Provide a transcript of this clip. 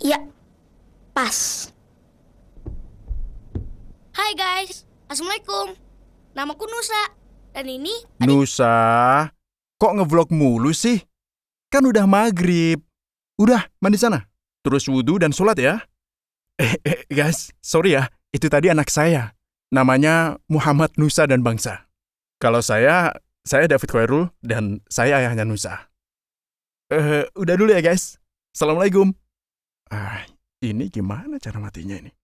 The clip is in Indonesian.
Ya, pas. Hai guys, Assalamualaikum. Namaku Nusa, dan ini... Adik... Nusa, kok ngevlog mulu sih? Kan udah maghrib. Udah, mandi sana. Terus wudhu dan sholat ya. Eh, eh, guys, sorry ya. Itu tadi anak saya. Namanya Muhammad Nusa dan Bangsa. Kalau saya, saya David Khairul dan saya ayahnya Nusa. Eh, udah dulu ya guys. Assalamualaikum. Ah, ini gimana cara matinya ini?